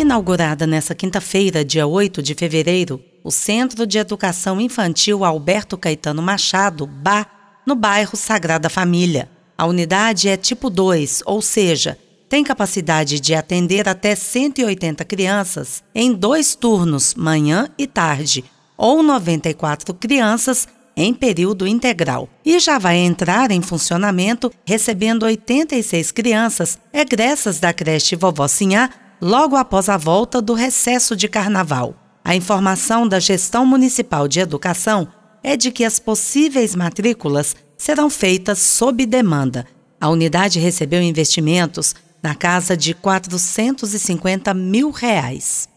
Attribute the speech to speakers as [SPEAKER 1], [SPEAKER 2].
[SPEAKER 1] Inaugurada nesta quinta-feira, dia 8 de fevereiro, o Centro de Educação Infantil Alberto Caetano Machado, BA, no bairro Sagrada Família. A unidade é tipo 2, ou seja, tem capacidade de atender até 180 crianças em dois turnos, manhã e tarde, ou 94 crianças em período integral e já vai entrar em funcionamento recebendo 86 crianças egressas da creche Vovó Sinhá logo após a volta do recesso de carnaval. A informação da Gestão Municipal de Educação é de que as possíveis matrículas serão feitas sob demanda. A unidade recebeu investimentos na casa de 450 mil reais.